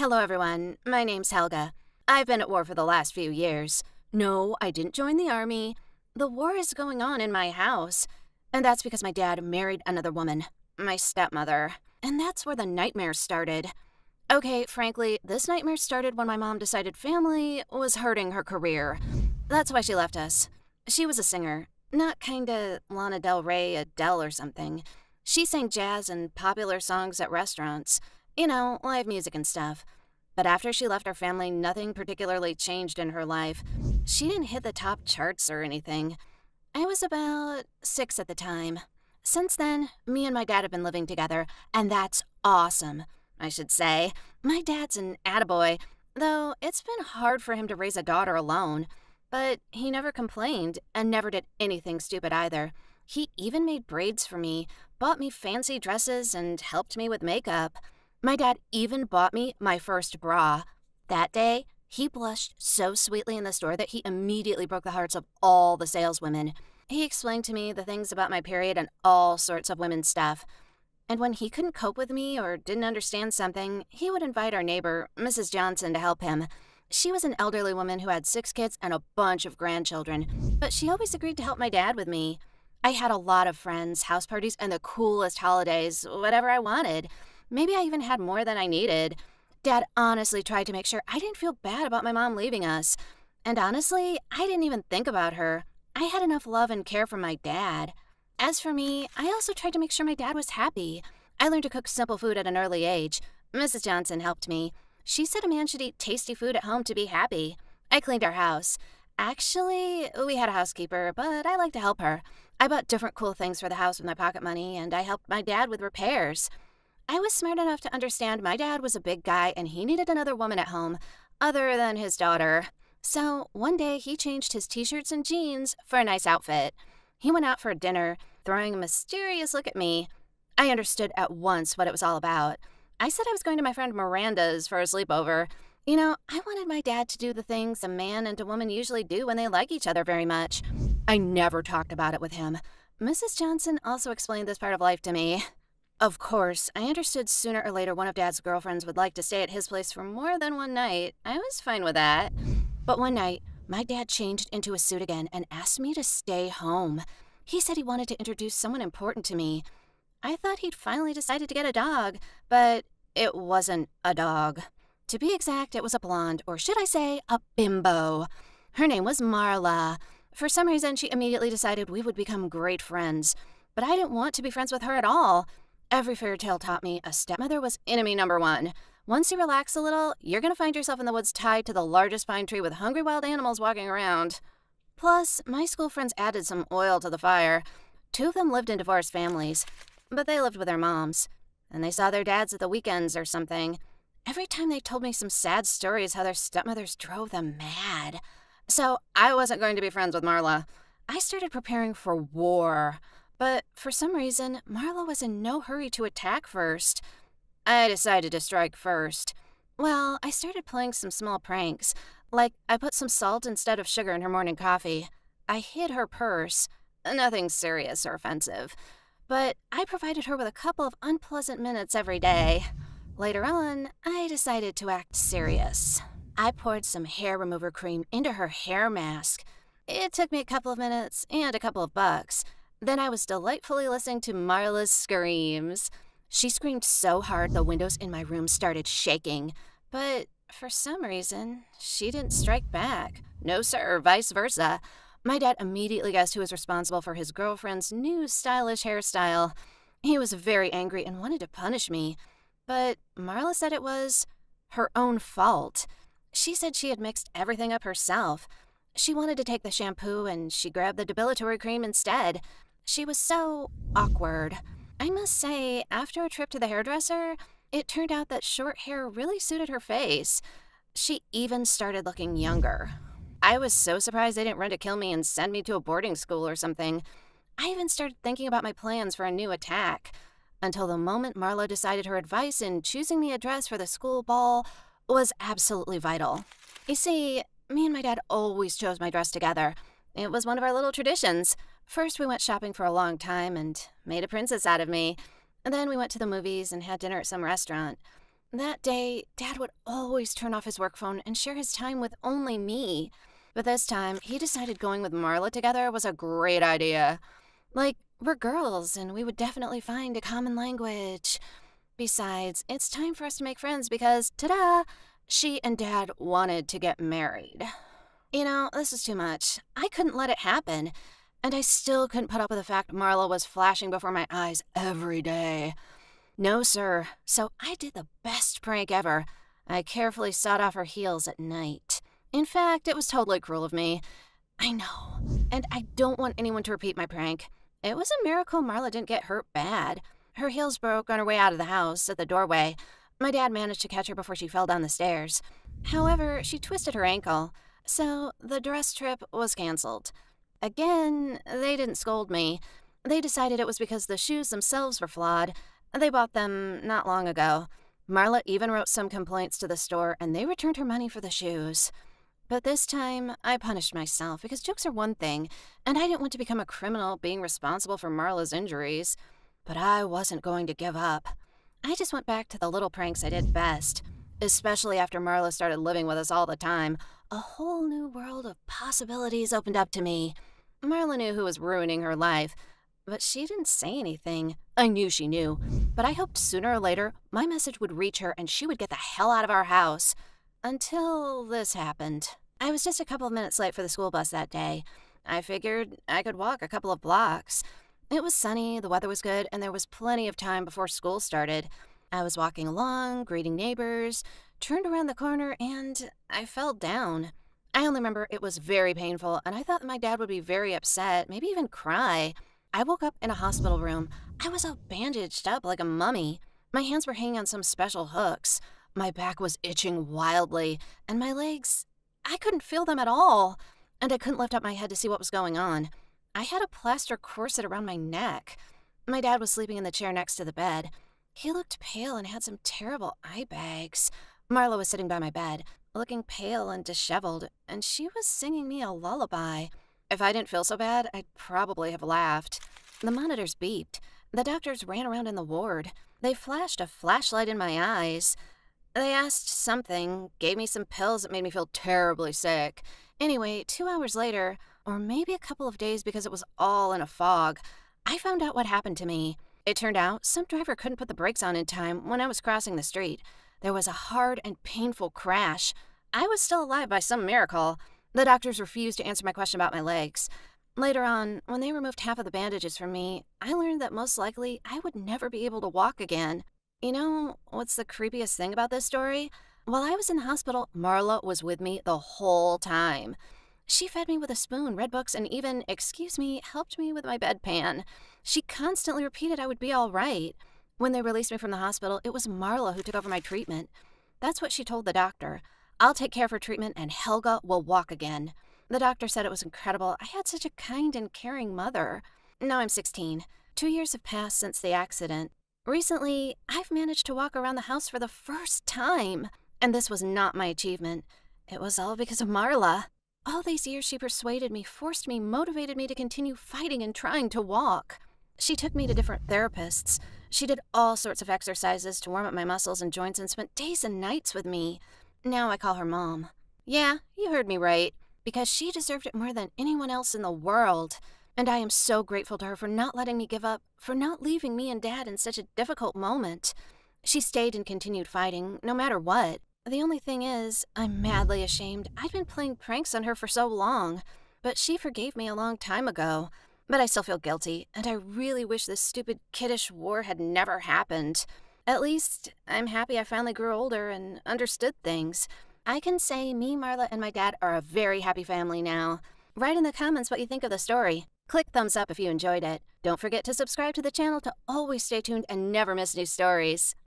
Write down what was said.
Hello, everyone. My name's Helga. I've been at war for the last few years. No, I didn't join the army. The war is going on in my house. And that's because my dad married another woman, my stepmother. And that's where the nightmare started. Okay, frankly, this nightmare started when my mom decided family was hurting her career. That's why she left us. She was a singer, not kinda Lana Del Rey, Adele, or something. She sang jazz and popular songs at restaurants. You know, live music and stuff. But after she left her family, nothing particularly changed in her life. She didn't hit the top charts or anything. I was about six at the time. Since then, me and my dad have been living together, and that's awesome, I should say. My dad's an attaboy, though it's been hard for him to raise a daughter alone. But he never complained and never did anything stupid either. He even made braids for me, bought me fancy dresses, and helped me with makeup. My dad even bought me my first bra. That day, he blushed so sweetly in the store that he immediately broke the hearts of all the saleswomen. He explained to me the things about my period and all sorts of women's stuff. And when he couldn't cope with me or didn't understand something, he would invite our neighbor, Mrs. Johnson, to help him. She was an elderly woman who had six kids and a bunch of grandchildren, but she always agreed to help my dad with me. I had a lot of friends, house parties, and the coolest holidays, whatever I wanted. Maybe I even had more than I needed. Dad honestly tried to make sure I didn't feel bad about my mom leaving us. And honestly, I didn't even think about her. I had enough love and care from my dad. As for me, I also tried to make sure my dad was happy. I learned to cook simple food at an early age. Mrs. Johnson helped me. She said a man should eat tasty food at home to be happy. I cleaned our house. Actually, we had a housekeeper, but I like to help her. I bought different cool things for the house with my pocket money, and I helped my dad with repairs. I was smart enough to understand my dad was a big guy and he needed another woman at home other than his daughter. So one day he changed his t shirts and jeans for a nice outfit. He went out for dinner, throwing a mysterious look at me. I understood at once what it was all about. I said I was going to my friend Miranda's for a sleepover. You know, I wanted my dad to do the things a man and a woman usually do when they like each other very much. I never talked about it with him. Mrs. Johnson also explained this part of life to me. Of course, I understood sooner or later one of Dad's girlfriends would like to stay at his place for more than one night. I was fine with that. But one night, my dad changed into a suit again and asked me to stay home. He said he wanted to introduce someone important to me. I thought he'd finally decided to get a dog, but it wasn't a dog. To be exact, it was a blonde, or should I say, a bimbo. Her name was Marla. For some reason, she immediately decided we would become great friends. But I didn't want to be friends with her at all every fairy tale taught me a stepmother was enemy number one. Once you relax a little, you're going to find yourself in the woods tied to the largest pine tree with hungry wild animals walking around. Plus, my school friends added some oil to the fire. Two of them lived in divorced families, but they lived with their moms. And they saw their dads at the weekends or something. Every time they told me some sad stories how their stepmothers drove them mad. So I wasn't going to be friends with Marla. I started preparing for war. But for some reason, Marlowe was in no hurry to attack first. I decided to strike first. Well, I started playing some small pranks. Like, I put some salt instead of sugar in her morning coffee. I hid her purse. Nothing serious or offensive. But I provided her with a couple of unpleasant minutes every day. Later on, I decided to act serious. I poured some hair remover cream into her hair mask. It took me a couple of minutes and a couple of bucks, then I was delightfully listening to Marla's screams. She screamed so hard the windows in my room started shaking, but for some reason, she didn't strike back. No, sir, or vice versa. My dad immediately guessed who was responsible for his girlfriend's new stylish hairstyle. He was very angry and wanted to punish me, but Marla said it was her own fault. She said she had mixed everything up herself. She wanted to take the shampoo and she grabbed the depilatory cream instead. She was so awkward. I must say, after a trip to the hairdresser, it turned out that short hair really suited her face. She even started looking younger. I was so surprised they didn't run to kill me and send me to a boarding school or something. I even started thinking about my plans for a new attack until the moment Marlo decided her advice in choosing the address for the school ball was absolutely vital. You see, me and my dad always chose my dress together. It was one of our little traditions. First, we went shopping for a long time and made a princess out of me. And then we went to the movies and had dinner at some restaurant. That day, Dad would always turn off his work phone and share his time with only me. But this time, he decided going with Marla together was a great idea. Like, we're girls, and we would definitely find a common language. Besides, it's time for us to make friends because, ta da, she and Dad wanted to get married. You know, this is too much. I couldn't let it happen. And I still couldn't put up with the fact Marla was flashing before my eyes every day. No, sir. So I did the best prank ever. I carefully sawed off her heels at night. In fact, it was totally cruel of me. I know. And I don't want anyone to repeat my prank. It was a miracle Marla didn't get hurt bad. Her heels broke on her way out of the house at the doorway. My dad managed to catch her before she fell down the stairs. However, she twisted her ankle, so the dress trip was canceled. Again, they didn't scold me. They decided it was because the shoes themselves were flawed. They bought them not long ago. Marla even wrote some complaints to the store, and they returned her money for the shoes. But this time, I punished myself because jokes are one thing, and I didn't want to become a criminal being responsible for Marla's injuries. But I wasn't going to give up. I just went back to the little pranks I did best, especially after Marla started living with us all the time. A whole new world of possibilities opened up to me. Marla knew who was ruining her life, but she didn't say anything. I knew she knew, but I hoped sooner or later my message would reach her and she would get the hell out of our house. Until this happened. I was just a couple of minutes late for the school bus that day. I figured I could walk a couple of blocks. It was sunny, the weather was good, and there was plenty of time before school started. I was walking along, greeting neighbors, turned around the corner, and I fell down. I only remember it was very painful, and I thought that my dad would be very upset, maybe even cry. I woke up in a hospital room. I was all bandaged up like a mummy. My hands were hanging on some special hooks. My back was itching wildly, and my legs, I couldn't feel them at all. And I couldn't lift up my head to see what was going on. I had a plaster corset around my neck. My dad was sleeping in the chair next to the bed. He looked pale and had some terrible eye bags. Marlo was sitting by my bed, looking pale and disheveled, and she was singing me a lullaby. If I didn't feel so bad, I'd probably have laughed. The monitors beeped. The doctors ran around in the ward. They flashed a flashlight in my eyes. They asked something, gave me some pills that made me feel terribly sick. Anyway, two hours later, or maybe a couple of days because it was all in a fog, I found out what happened to me. It turned out some driver couldn't put the brakes on in time when I was crossing the street. There was a hard and painful crash. I was still alive by some miracle. The doctors refused to answer my question about my legs. Later on, when they removed half of the bandages from me, I learned that most likely I would never be able to walk again. You know what's the creepiest thing about this story? While I was in the hospital, Marla was with me the whole time. She fed me with a spoon, read books, and even, excuse me, helped me with my bedpan. She constantly repeated I would be all right. When they released me from the hospital, it was Marla who took over my treatment. That's what she told the doctor. I'll take care of her treatment and Helga will walk again. The doctor said it was incredible. I had such a kind and caring mother. Now I'm 16. Two years have passed since the accident. Recently, I've managed to walk around the house for the first time. And this was not my achievement. It was all because of Marla. All these years she persuaded me, forced me, motivated me to continue fighting and trying to walk. She took me to different therapists. She did all sorts of exercises to warm up my muscles and joints and spent days and nights with me. Now I call her mom. Yeah, you heard me right, because she deserved it more than anyone else in the world. And I am so grateful to her for not letting me give up, for not leaving me and Dad in such a difficult moment. She stayed and continued fighting, no matter what. The only thing is, I'm madly ashamed. I'd been playing pranks on her for so long, but she forgave me a long time ago. But I still feel guilty, and I really wish this stupid kiddish war had never happened. At least, I'm happy I finally grew older and understood things. I can say me, Marla, and my dad are a very happy family now. Write in the comments what you think of the story. Click thumbs up if you enjoyed it. Don't forget to subscribe to the channel to always stay tuned and never miss new stories.